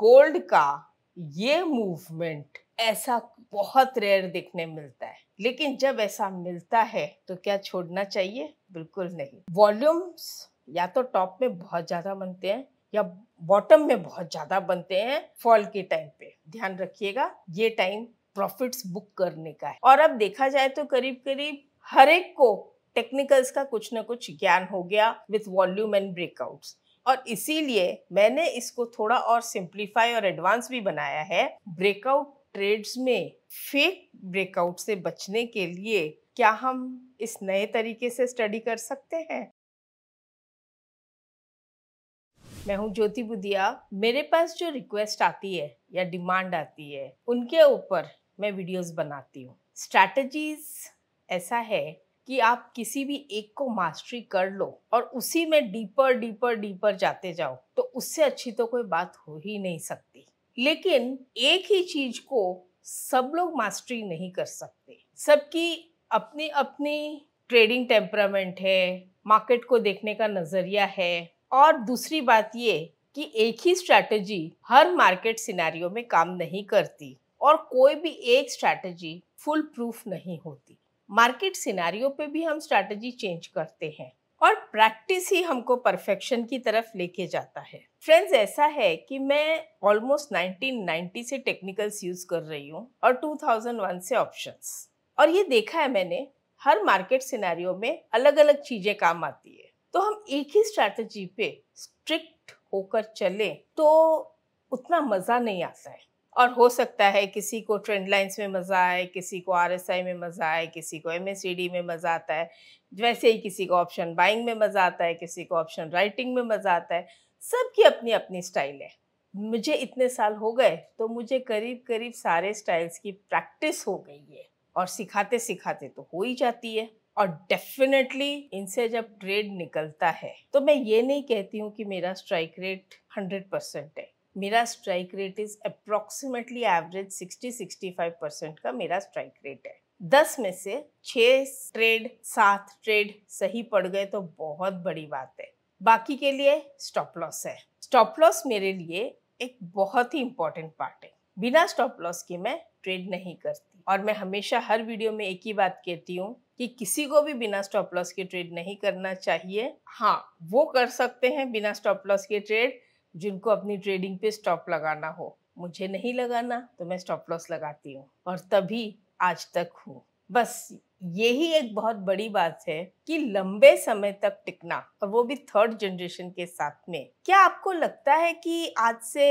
Gold का ये movement ऐसा बहुत रेयर देखने मिलता है लेकिन जब ऐसा मिलता है तो क्या छोड़ना चाहिए बिल्कुल नहीं वॉल्यूम्स या तो टॉप में बहुत ज़्यादा बनते हैं या बॉटम में बहुत ज़्यादा बनते हैं फॉल के टाइम पे ध्यान रखिएगा ये टाइम प्रॉफिट्स बुक करने का है और अब देखा जाए तो करीब करीब हर एक को टेक्निकल्स का कुछ ना कुछ ज्ञान हो गया विथ वॉल्यूम एंड ब्रेकआउट्स और इसीलिए मैंने इसको थोड़ा और सिंप्लीफाई और एडवांस भी बनाया है ब्रेकआउट ट्रेड्स में फेक ब्रेकआउट से बचने के लिए क्या हम इस नए तरीके से स्टडी कर सकते हैं मैं हूं ज्योति बुदिया मेरे पास जो रिक्वेस्ट आती है या डिमांड आती है उनके ऊपर मैं वीडियोस बनाती हूँ स्ट्रैटेजीज ऐसा है कि आप किसी भी एक को मास्टरी कर लो और उसी में डीपर डीपर डीपर जाते जाओ तो उससे अच्छी तो कोई बात हो ही नहीं सकती लेकिन एक ही चीज को सब लोग मास्टरी नहीं कर सकते सबकी अपनी अपनी ट्रेडिंग टेम्परामेंट है मार्केट को देखने का नज़रिया है और दूसरी बात ये कि एक ही स्ट्रैटेजी हर मार्केट सिनेरियो में काम नहीं करती और कोई भी एक स्ट्रैटेजी फुल प्रूफ नहीं होती मार्केट सिनारियों पे भी हम स्ट्रैटेजी चेंज करते हैं और प्रैक्टिस ही हमको परफेक्शन की तरफ लेके जाता है फ्रेंड्स ऐसा है कि मैं ऑलमोस्ट 1990 से टेक्निकल्स यूज़ कर रही हूँ और 2001 से ऑप्शंस और ये देखा है मैंने हर मार्केट सिनारियों में अलग अलग चीज़ें काम आती है तो हम एक ही स्ट्रैटेजी पे स्ट्रिक्ट होकर चले तो उतना मज़ा नहीं आता है और हो सकता है किसी को ट्रेंड लाइन्स में मज़ा आए किसी को आर में मज़ा आए किसी को एम में मज़ा आता है वैसे ही किसी को ऑप्शन बाइंग में मज़ा आता है किसी को ऑप्शन राइटिंग में मज़ा आता है सबकी अपनी अपनी स्टाइल है मुझे इतने साल हो गए तो मुझे करीब करीब सारे स्टाइल्स की प्रैक्टिस हो गई है और सिखाते सिखाते तो हो ही जाती है और डेफिनेटली इनसे जब ट्रेड निकलता है तो मैं ये नहीं कहती हूँ कि मेरा स्ट्राइक रेट हंड्रेड परसेंट है मेरा strike rate is approximately average 60-65 percent का मेरा स्ट्राइक रेट है दस में से छः ट्रेड सात ट्रेड सही पड़ गए तो बहुत बड़ी बात है बाकी के लिए स्टॉप लॉस है स्टॉप लॉस मेरे लिए एक बहुत ही इंपॉर्टेंट पार्ट है बिना स्टॉप लॉस के मैं ट्रेड नहीं करती और मैं हमेशा हर वीडियो में एक ही बात कहती हूँ कि किसी को भी बिना स्टॉप लॉस के ट्रेड नहीं करना चाहिए हाँ वो कर सकते हैं बिना स्टॉप लॉस के ट्रेड जिनको अपनी ट्रेडिंग पे स्टॉप लगाना हो मुझे नहीं लगाना तो मैं स्टॉप लॉस लगाती हूँ और तभी आज तक हूँ बस यही एक बहुत बड़ी बात है कि लंबे समय तक टिकना और वो भी थर्ड जनरेशन के साथ में क्या आपको लगता है कि आज से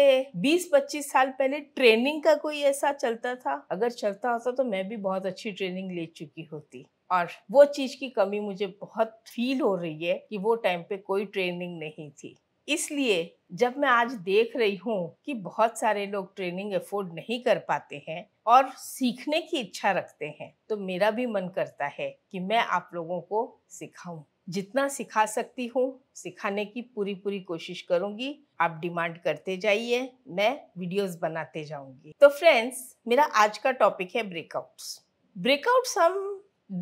20-25 साल पहले ट्रेनिंग का कोई ऐसा चलता था अगर चलता होता तो मैं भी बहुत अच्छी ट्रेनिंग ले चुकी होती और वो चीज़ की कमी मुझे बहुत फील हो रही है कि वो टाइम पे कोई ट्रेनिंग नहीं थी इसलिए जब मैं आज देख रही हूँ कि बहुत सारे लोग ट्रेनिंग अफोर्ड नहीं कर पाते हैं और सीखने की इच्छा रखते हैं तो मेरा भी मन करता है कि मैं आप लोगों को सिखाऊं जितना सिखा सकती हूँ सिखाने की पूरी पूरी कोशिश करूँगी आप डिमांड करते जाइए मैं वीडियोस बनाते जाऊँगी तो फ्रेंड्स मेरा आज का टॉपिक है ब्रेकआउट्स ब्रेकआउट्स हम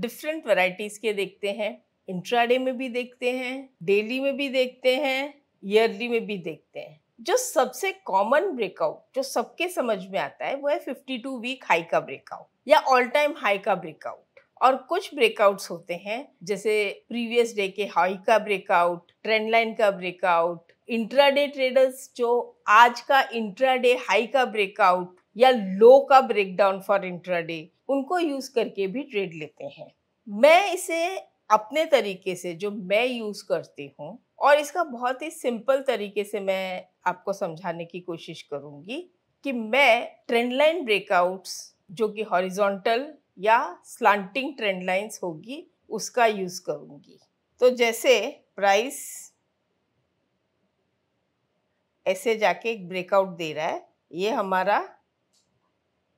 डिफरेंट वैरायटीज़ के देखते हैं इंट्राडे में भी देखते हैं डेली में भी देखते हैं ईयरली में भी देखते हैं जो सबसे कॉमन ब्रेकआउट जो सबके समझ में आता है वो है 52 वीक हाई का ब्रेकआउट या ऑल टाइम हाई का ब्रेकआउट और कुछ ब्रेकआउट्स होते हैं जैसे प्रीवियस डे के हाई का ब्रेकआउट ट्रेंड लाइन का ब्रेकआउट इंट्राडे ट्रेडर्स जो आज का इंट्राडे हाई का ब्रेकआउट या लो का ब्रेकडाउन फॉर इंट्राडे उनको यूज करके भी ट्रेड लेते हैं मैं इसे अपने तरीके से जो मैं यूज करती हूँ और इसका बहुत ही सिंपल तरीके से मैं आपको समझाने की कोशिश करूँगी कि मैं ट्रेंड लाइन ब्रेकआउट्स जो कि हॉरिजॉन्टल या स्लांटिंग ट्रेंड लाइंस होगी उसका यूज़ करूँगी तो जैसे प्राइस ऐसे जाके एक ब्रेकआउट दे रहा है ये हमारा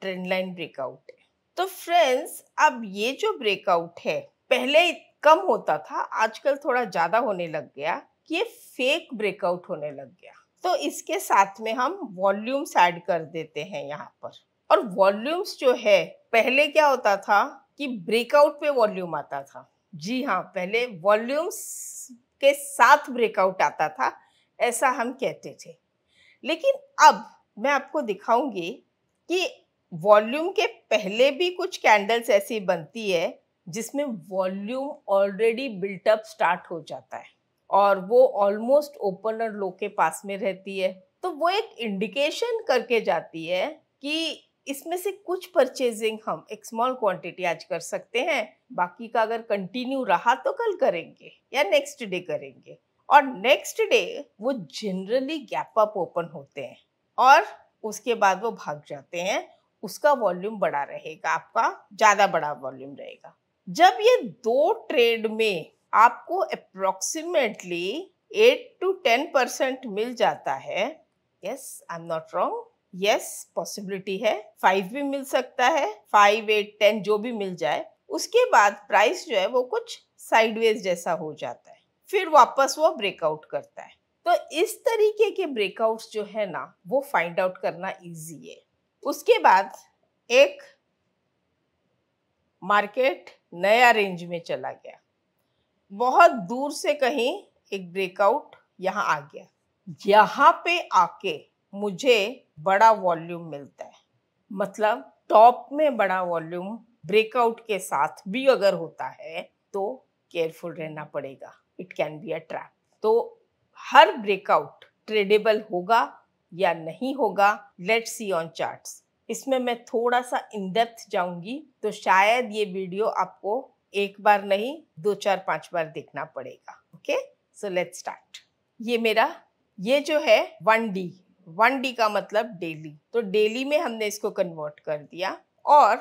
ट्रेंड लाइन ब्रेकआउट है तो फ्रेंड्स अब ये जो ब्रेकआउट है पहले कम होता था आजकल थोड़ा ज़्यादा होने लग गया ये फेक ब्रेकआउट होने लग गया तो इसके साथ में हम वॉल्यूम्स ऐड कर देते हैं यहाँ पर और वॉल्यूम्स जो है पहले क्या होता था कि ब्रेकआउट पे वॉल्यूम आता था जी हाँ पहले वॉल्यूम्स के साथ ब्रेकआउट आता था ऐसा हम कहते थे लेकिन अब मैं आपको दिखाऊंगी कि वॉल्यूम के पहले भी कुछ कैंडल्स ऐसी बनती है जिसमें वॉल्यूम ऑलरेडी बिल्टअप स्टार्ट हो जाता है और वो ऑलमोस्ट ओपनर लोग के पास में रहती है तो वो एक इंडिकेशन करके जाती है कि इसमें से कुछ परचेजिंग हम एक स्मॉल क्वांटिटी आज कर सकते हैं बाकी का अगर कंटिन्यू रहा तो कल करेंगे या नेक्स्ट डे करेंगे और नेक्स्ट डे वो जनरली गैप अप ओपन होते हैं और उसके बाद वो भाग जाते हैं उसका वॉल्यूम बड़ा रहेगा आपका ज़्यादा बड़ा वॉल्यूम रहेगा जब ये दो ट्रेड में आपको approximately eight to ten percent मिल जाता है yes I am not wrong yes possibility है फाइव भी मिल सकता है फाइव एट टेन जो भी मिल जाए उसके बाद प्राइस जो है वो कुछ साइडवेज जैसा हो जाता है फिर वापस वो ब्रेकआउट करता है तो इस तरीके के ब्रेकआउट्स जो है ना वो फाइंड आउट करना इजी है उसके बाद एक मार्केट नया रेंज में चला गया बहुत दूर से कहीं एक ब्रेकआउट यहाँ आ गया यहाँ पे आके मुझे बड़ा वॉल्यूम मिलता है मतलब टॉप में बड़ा वॉल्यूम ब्रेकआउट के साथ भी अगर होता है तो केयरफुल रहना पड़ेगा it can be a trap तो हर ब्रेकआउट ट्रेडेबल होगा या नहीं होगा लेट सी ऑन चार्ट्स इसमें मैं थोड़ा सा इन डेप्थ जाऊंगी तो शायद ये वीडियो आपको एक बार नहीं दो चार पांच बार देखना पड़ेगा ओके सो लेट स्टार्ट ये मेरा ये जो है वन डी वन डी का मतलब डेली तो डेली में हमने इसको कन्वर्ट कर दिया और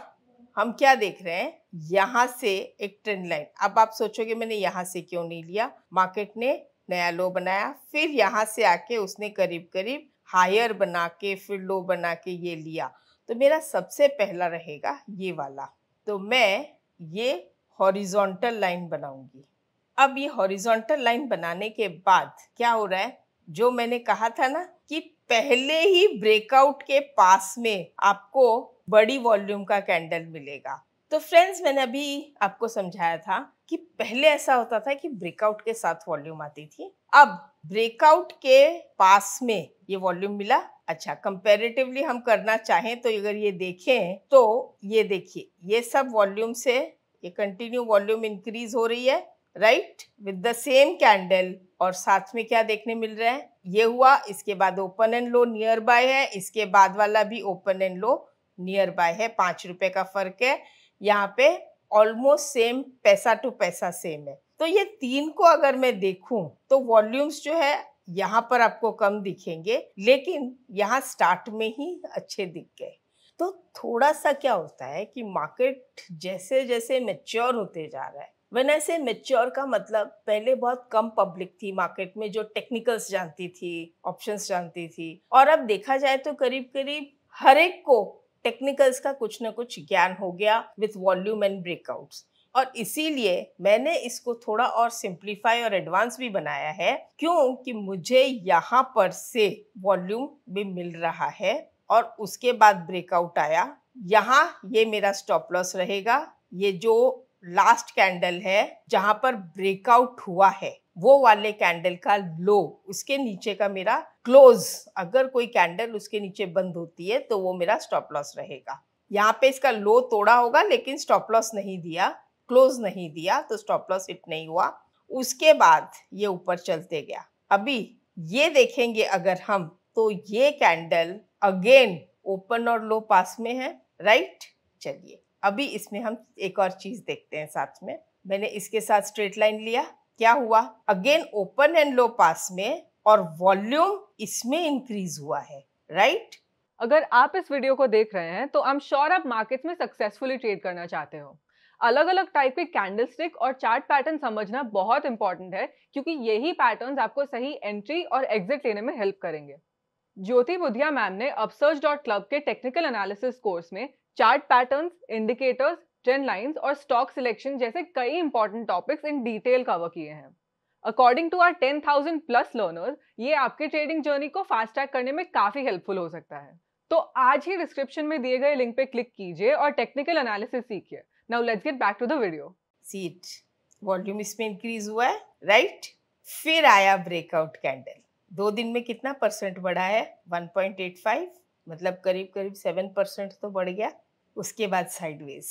हम क्या देख रहे हैं यहाँ से एक ट्रेंड लाइन अब आप सोचोगे मैंने यहाँ से क्यों नहीं लिया मार्केट ने नया लो बनाया फिर यहाँ से आके उसने करीब करीब हायर बना के फिर लो बना के ये लिया तो मेरा सबसे पहला रहेगा ये वाला तो मैं ये हॉरिजॉन्टल लाइन बनाऊंगी अब ये हॉरिजॉन्टल लाइन बनाने के बाद क्या हो रहा है जो मैंने कहा था ना कि पहले ही ब्रेकआउट के पास में आपको बड़ी वॉल्यूम का कैंडल मिलेगा तो फ्रेंड्स मैंने अभी आपको समझाया था कि पहले ऐसा होता था कि ब्रेकआउट के साथ वॉल्यूम आती थी अब ब्रेकआउट के पास में ये वॉल्यूम मिला अच्छा कंपैरेटिवली हम करना चाहें तो अगर ये देखें तो ये देखिए ये सब वॉल्यूम से ये कंटिन्यू वॉल्यूम इंक्रीज हो रही है right with the same candle और साथ में क्या देखने मिल रहा है ये हुआ इसके बाद open and low near by है इसके बाद वाला भी open and low near by है पाँच रुपये का फर्क है यहाँ पे ऑलमोस्ट सेम पैसा टू पैसा सेम है तो ये तीन को अगर मैं देखूं तो वॉल्यूम्स जो है यहाँ पर आपको कम दिखेंगे लेकिन यहाँ स्टार्ट में ही अच्छे दिख गए तो थोड़ा सा क्या होता है कि मार्केट जैसे जैसे मेच्योर होते जा रहा है वन ऐसे मेच्योर का मतलब पहले बहुत कम पब्लिक थी मार्केट में जो टेक्निकल्स जानती थी ऑप्शंस जानती थी और अब देखा जाए तो करीब करीब हर एक को टेक्निकल्स का कुछ ना कुछ ज्ञान हो गया विथ वॉल्यूम एंड ब्रेकआउट्स और इसीलिए मैंने इसको थोड़ा और सिंप्लीफाई और एडवांस भी बनाया है क्योंकि मुझे यहाँ पर से वॉल्यूम भी मिल रहा है और उसके बाद ब्रेकआउट आया यहाँ ये मेरा स्टॉप लॉस रहेगा ये जो लास्ट कैंडल है जहाँ पर ब्रेकआउट हुआ है वो वाले कैंडल का लो उसके नीचे का मेरा क्लोज अगर कोई कैंडल उसके नीचे बंद होती है तो वो मेरा स्टॉप लॉस रहेगा यहाँ पे इसका लो तोड़ा होगा लेकिन स्टॉप लॉस नहीं दिया क्लोज नहीं दिया तो स्टॉप लॉस हिट नहीं हुआ उसके बाद ये ऊपर चलते गया अभी ये देखेंगे अगर हम तो ये कैंडल अगेन ओपन और लो पास में है राइट चलिए अभी इसमें हम एक और चीज़ देखते हैं साथ में मैंने इसके साथ स्ट्रेट लाइन लिया क्या हुआ अगेन ओपन एंड लो पास में और वॉल्यूम इसमें इंक्रीज हुआ है राइट right? अगर आप इस वीडियो को देख रहे हैं तो आई एम श्योर आप मार्केट में सक्सेसफुली ट्रेड करना चाहते हो अलग अलग टाइप के कैंडलस्टिक और चार्ट पैटर्न समझना बहुत इंपॉर्टेंट है क्योंकि यही पैटर्न्स आपको सही एंट्री और एग्जिट लेने में हेल्प करेंगे ज्योति बुधिया मैम ने अपसर्च डॉट क्लब के टेक्निकल एनालिसिस कोर्स में chart patterns, indicators trend lines और स्टॉक सिलेक्शन जैसे कई important topics in detail cover किए हैं according to our ten thousand plus learners ये आपके ट्रेडिंग जर्नी को फास्ट ट्रैक करने में काफी हेल्पफुल हो सकता है तो आज ही डिस्क्रिप्शन में दिए गए लिंक पे क्लिक कीजिए और टेक्निकल एनालिसिस सीखिए now let's get back to the video see volume इसमें इंक्रीज हुआ है राइट right? फिर आया ब्रेकआउट कैंडल दो दिन में कितना परसेंट बढ़ा है 1.85 मतलब करीब करीब सेवन परसेंट तो बढ़ गया उसके बाद साइडवेज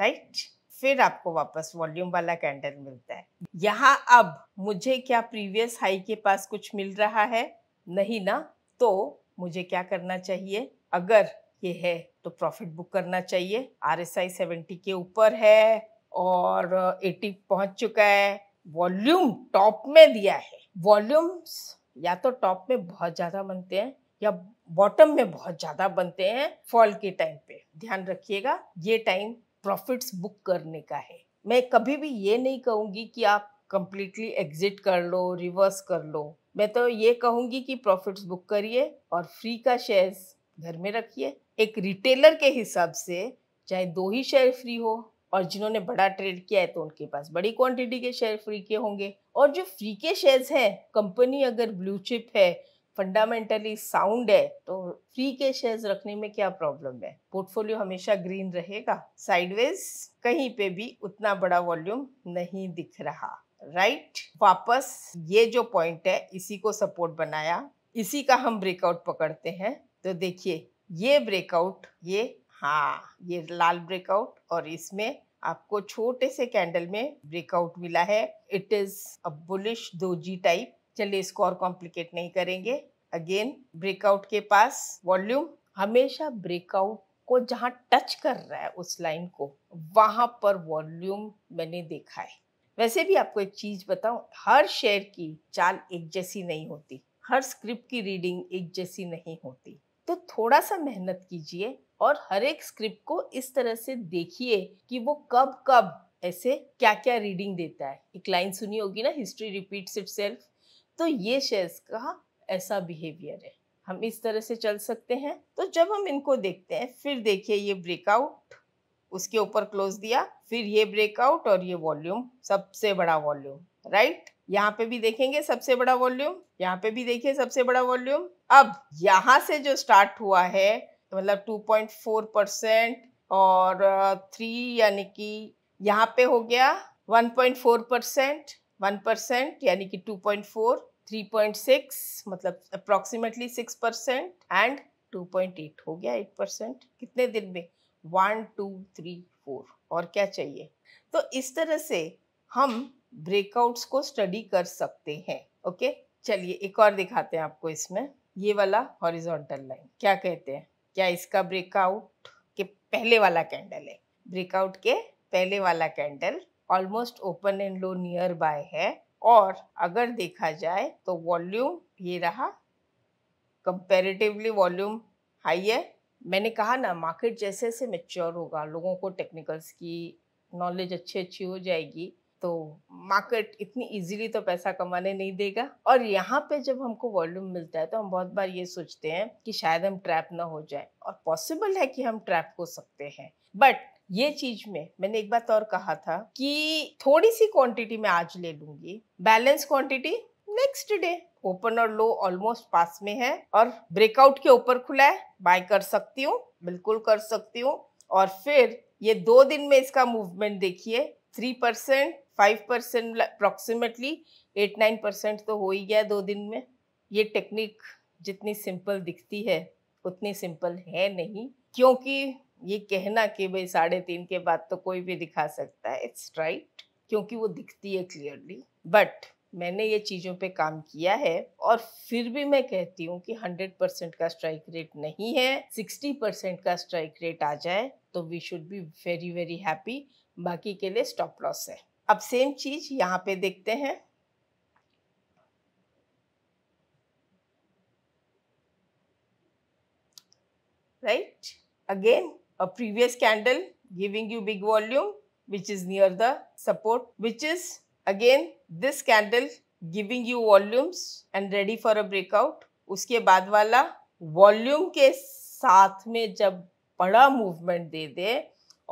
राइट फिर आपको वापस वॉल्यूम वाला कैंडल मिलता है यहाँ अब मुझे क्या प्रीवियस हाई के पास कुछ मिल रहा है नहीं ना तो मुझे क्या करना चाहिए अगर ये है तो प्रॉफिट बुक करना चाहिए आर एस आई सेवेंटी के ऊपर है और एटी पहुंच चुका है वॉल्यूम टॉप में दिया है वॉल्यूम्स या तो टॉप में बहुत ज़्यादा बनते हैं या बॉटम में बहुत ज़्यादा बनते हैं फॉल के टाइम पे ध्यान रखिएगा ये टाइम प्रॉफिट्स बुक करने का है मैं कभी भी ये नहीं कहूंगी कि आप कंप्लीटली एग्जिट कर लो रिवर्स कर लो मैं तो ये कहूंगी कि प्रॉफिट्स बुक करिए और फ्री का शेयर्स घर में रखिए एक रिटेलर के हिसाब से चाहे दो ही शेयर फ्री हो और जिन्होंने बड़ा ट्रेड किया है तो उनके पास बड़ी क्वांटिटी के शेयर फ्री के होंगे और जो फ्री के शेयर्स हैं कंपनी अगर ब्लू चिप है फंडामेंटली साउंड है तो फ्री के शेयर्स रखने में क्या प्रॉब्लम है पोर्टफोलियो हमेशा ग्रीन रहेगा साइडवेज कहीं पे भी उतना बड़ा वॉल्यूम नहीं दिख रहा राइट right? वापस ये जो पॉइंट है इसी को सपोर्ट बनाया इसी का हम ब्रेकआउट पकड़ते हैं तो देखिए ये ब्रेकआउट ये हाँ ये लाल ब्रेकआउट और इसमें आपको छोटे से कैंडल में ब्रेकआउट मिला है it is a bullish doji type चलिए इसको और कॉम्प्लिकेट नहीं करेंगे अगेन ब्रेकआउट के पास वॉल्यूम हमेशा ब्रेकआउट को जहाँ टच कर रहा है उस लाइन को वहाँ पर वॉल्यूम मैंने देखा है वैसे भी आपको एक चीज़ बताऊं हर शेयर की चाल एक जैसी नहीं होती हर स्क्रिप्ट की रीडिंग एक जैसी नहीं होती तो थोड़ा सा मेहनत कीजिए और हर एक स्क्रिप्ट को इस तरह से देखिए कि वो कब कब ऐसे क्या क्या रीडिंग देता है एक लाइन सुनी होगी ना हिस्ट्री रिपीट्स इटसेल्फ तो ये शेयर्स का ऐसा बिहेवियर है हम इस तरह से चल सकते हैं तो जब हम इनको देखते हैं फिर देखिए ये ब्रेकआउट उसके ऊपर क्लोज दिया फिर ये ब्रेकआउट और ये वॉल्यूम सबसे बड़ा वॉल्यूम राइट यहाँ पे भी देखेंगे सबसे बड़ा वॉल्यूम यहाँ पे भी देखिए सबसे बड़ा वॉल्यूम अब यहाँ से जो स्टार्ट हुआ है तो मतलब 2.4 परसेंट और थ्री uh, यानी कि यहाँ पे हो गया 1.4 परसेंट वन परसेंट यानी कि 2.4 3.6 मतलब अप्रॉक्सीमेटली 6 परसेंट एंड 2.8 हो गया 8 परसेंट कितने दिन में वन टू थ्री फोर और क्या चाहिए तो इस तरह से हम ब्रेकआउट्स को स्टडी कर सकते हैं ओके चलिए एक और दिखाते हैं आपको इसमें ये वाला हॉरिजॉन्टल लाइन क्या कहते हैं क्या इसका ब्रेकआउट के पहले वाला कैंडल है ब्रेकआउट के पहले वाला candle almost open and low near by है और अगर देखा जाए तो वॉल्यूम ये रहा कंपेरेटिवली वॉल्यूम हाई है मैंने कहा ना मार्केट जैसे जैसे मेच्योर होगा लोगों को टेक्निकल्स की नॉलेज अच्छी अच्छी हो जाएगी तो मार्केट इतनी इजीली तो पैसा कमाने नहीं देगा और यहाँ पे जब हमको वॉल्यूम मिलता है तो हम बहुत बार ये सोचते हैं कि शायद हम ट्रैप ना हो जाए और पॉसिबल है कि हम ट्रैप हो सकते हैं बट ये चीज में मैंने एक बात और कहा था कि थोड़ी सी क्वांटिटी में आज ले लूंगी balance quantity next day open और लो ऑलमोस्ट पास में है और ब्रेकआउट के ऊपर खुला है बाय कर सकती हूँ बिल्कुल कर सकती हूँ और फिर ये दो दिन में इसका मूवमेंट देखिए three percent five percent approximately eight nine percent तो हो ही गया दो दिन में ये टेक्निक जितनी सिंपल दिखती है उतनी सिंपल है नहीं क्योंकि ये कहना कि भाई साढ़े तीन के बाद तो कोई भी दिखा सकता है इट्स राइट right, क्योंकि वो दिखती है क्लियरली बट मैंने ये चीज़ों पे काम किया है और फिर भी मैं कहती हूँ कि हंड्रेड परसेंट का स्ट्राइक रेट नहीं है सिक्सटी परसेंट का स्ट्राइक रेट आ जाए तो we should be very very happy बाकी के लिए स्टॉप लॉस है अब सेम चीज यहां पे देखते हैं right again a previous candle giving you big volume which is near the support which is again this candle giving you volumes and ready for a breakout उसके बाद वाला वॉल्यूम के साथ में जब बड़ा मूवमेंट दे दे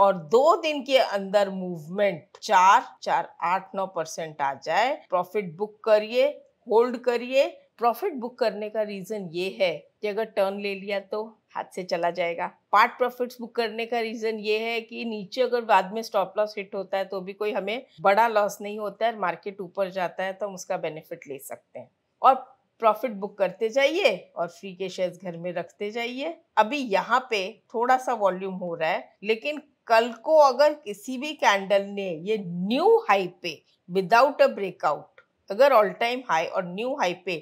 और दो दिन के अंदर मूवमेंट चार चार आठ नौ परसेंट आ जाए प्रॉफिट बुक करिए होल्ड करिए प्रॉफिट बुक करने का रीजन ये है कि अगर टर्न ले लिया तो हाथ से चला जाएगा पार्ट प्रॉफिट्स बुक करने का रीजन ये है कि नीचे अगर बाद में स्टॉप लॉस हिट होता है तो भी कोई हमें बड़ा लॉस नहीं होता है मार्केट ऊपर जाता है तो हम उसका बेनिफिट ले सकते हैं और प्रॉफिट बुक करते जाइए और फ्री के शेयर्स घर में रखते जाइए अभी यहाँ पे थोड़ा सा वॉल्यूम हो रहा है लेकिन कल को अगर किसी भी कैंडल ने ये न्यू हाई पे विदाउट अ ब्रेकआउट अगर ऑल टाइम हाई और न्यू हाई पे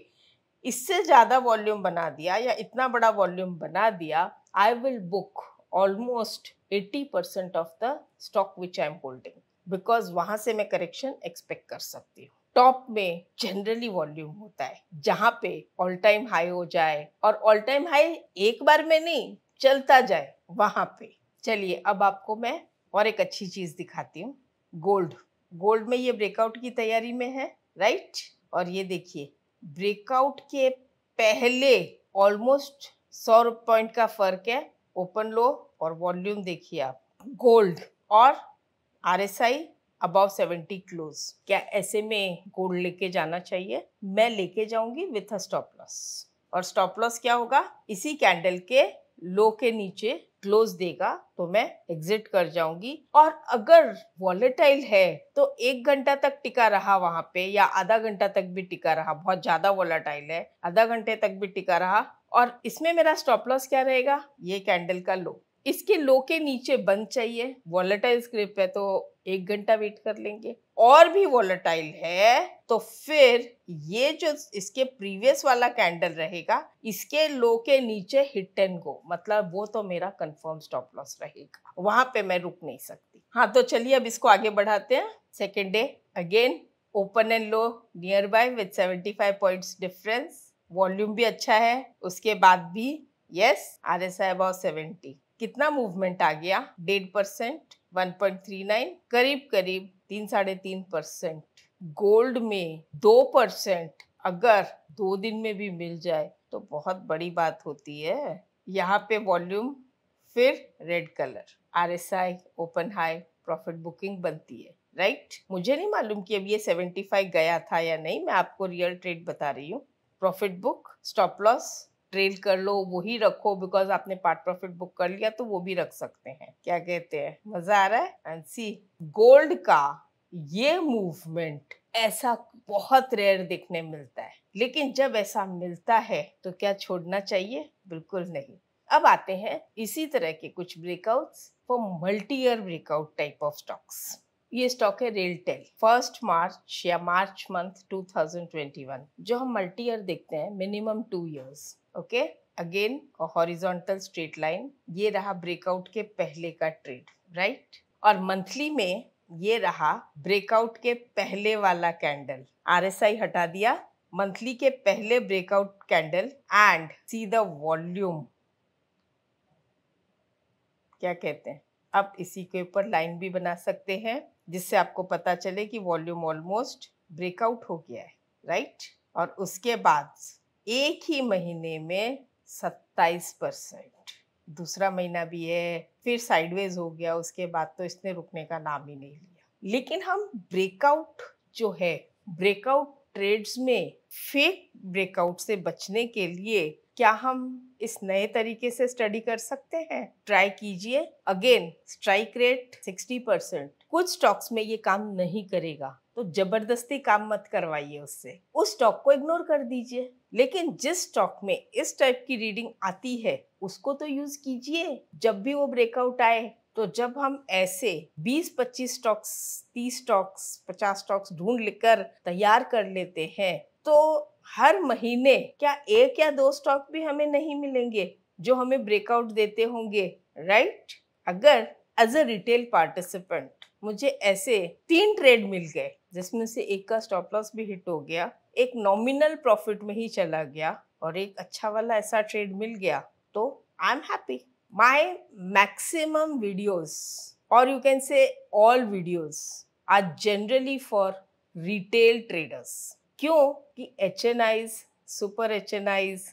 इससे ज़्यादा वॉल्यूम बना दिया या इतना बड़ा वॉल्यूम बना दिया I will book almost 80 percent of the stock which I am holding because वहाँ से मैं करेक्शन एक्सपेक्ट कर सकती हूँ टॉप में जनरली वॉल्यूम होता है जहाँ पे ऑल टाइम हाई हो जाए और ऑल टाइम हाई एक बार में नहीं चलता जाए वहाँ पे चलिए अब आपको मैं और एक अच्छी चीज़ दिखाती हूँ गोल्ड गोल्ड में ये ब्रेकआउट की तैयारी में है राइट और ये देखिए ब्रेकआउट के पहले ऑलमोस्ट सौ पॉइंट का फर्क है ओपन लो और वॉल्यूम देखिए आप गोल्ड और R S I above seventy close क्या ऐसे में गोल्ड लेके जाना चाहिए मैं लेके जाऊंगी विथ अ स्टॉप लॉस और स्टॉप लॉस क्या होगा इसी कैंडल के लो के नीचे क्लोज देगा तो मैं एग्जिट कर जाऊंगी और अगर वॉलेटाइल है तो एक घंटा तक टिका रहा वहां पे या आधा घंटा तक भी टिका रहा बहुत ज्यादा वॉलेटाइल है आधा घंटे तक भी टिका रहा और इसमें मेरा स्टॉप लॉस क्या रहेगा ये कैंडल का लो इसके लो के नीचे बंद चाहिए वॉलेटाइल स्क्रिप्ट है तो एक घंटा वेट कर लेंगे और भी वॉलेटाइल है तो फिर ये जो इसके प्रीवियस वाला कैंडल रहेगा इसके लो के नीचे हिट एंड गो मतलब वो तो मेरा कंफर्म स्टॉप लॉस रहेगा वहां पे मैं रुक नहीं सकती हाँ तो चलिए अब इसको आगे बढ़ाते हैं second day again open and low near by with seventy five points difference volume भी अच्छा है उसके बाद भी yes R S I about seventy कितना मूवमेंट आ गया डेढ़ percent one point three nine करीब करीब तीन साढ़े तीन परसेंट गोल्ड में दो परसेंट अगर दो दिन में भी मिल जाए तो बहुत बड़ी बात होती है यहाँ पे वॉल्यूम फिर red colour R S I open high profit booking बनती है राइट right? मुझे नहीं मालूम कि अब ये सेवेंटी फाइव गया था या नहीं मैं आपको रियल ट्रेड बता रही हूँ profit book stop loss trade कर लो वही रखो बिकॉज आपने पार्ट प्रॉफिट बुक कर लिया तो वो भी रख सकते हैं क्या कहते हैं मजा आ रहा है एंड सी गोल्ड का ये मूवमेंट ऐसा बहुत रेयर देखने मिलता है लेकिन जब ऐसा मिलता है तो क्या छोड़ना चाहिए बिल्कुल नहीं अब आते हैं इसी तरह के कुछ breakouts for multi year breakout type of stocks ये स्टॉक है रेलटेल फर्स्ट मार्च या मार्च मंथ 2021 जो हम मल्टी ईयर देखते हैं minimum two years okay again horizontal straight line ये रहा ब्रेकआउट के पहले का ट्रेड राइट right? और मंथली में ये रहा ब्रेकआउट के पहले वाला कैंडल आर हटा दिया मंथली के पहले breakout candle and see the volume क्या कहते हैं आप इसी के ऊपर लाइन भी बना सकते हैं जिससे आपको पता चले कि वॉल्यूम ऑलमोस्ट ब्रेकआउट हो गया है राइट और उसके बाद एक ही महीने में सत्ताईस परसेंट दूसरा महीना भी है फिर साइडवेज हो गया उसके बाद तो इसने रुकने का नाम ही नहीं लिया लेकिन हम ब्रेकआउट जो है ब्रेकआउट ट्रेड्स में फेक ब्रेकआउट से बचने के लिए क्या हम इस नए तरीके से स्टडी कर सकते हैं ट्राई कीजिए अगेन स्ट्राइक रेट 60 परसेंट कुछ स्टॉक्स में ये काम नहीं करेगा तो जबरदस्ती काम मत करवाइए उससे उस स्टॉक को इग्नोर कर दीजिए लेकिन जिस स्टॉक में इस टाइप की रीडिंग आती है उसको तो यूज कीजिए जब भी वो ब्रेकआउट आए तो जब हम ऐसे 20-25 स्टॉक्स 30 स्टॉक्स 50 स्टॉक्स ढूंढ लेकर तैयार कर लेते हैं तो हर महीने क्या एक या दो स्टॉक भी हमें नहीं मिलेंगे जो हमें ब्रेकआउट देते होंगे राइट अगर एज अ रिटेल पार्टिसिपेंट मुझे ऐसे तीन ट्रेड मिल गए जिसमें से एक का स्टॉप लॉस भी हिट हो गया एक नॉमिनल प्रॉफिट में ही चला गया और एक अच्छा वाला ऐसा ट्रेड मिल गया तो I am happy my maximum videos और you can say all videos are generally for retail traders क्यों कि H N Is super H N Is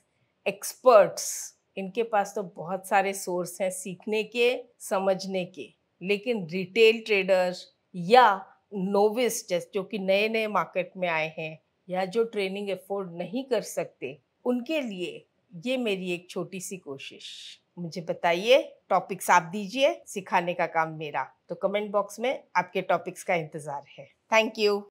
experts इनके पास तो बहुत सारे सोर्स हैं सीखने के समझने के लेकिन रिटेल ट्रेडर्स या नोविस जैसे जो कि नए नए मार्केट में आए हैं या जो ट्रेनिंग एफोर्ड नहीं कर सकते उनके लिए ये मेरी एक छोटी सी कोशिश मुझे बताइए टॉपिक्स आप दीजिए सिखाने का काम मेरा तो कमेंट बॉक्स में आपके टॉपिक्स का इंतज़ार है थैंक यू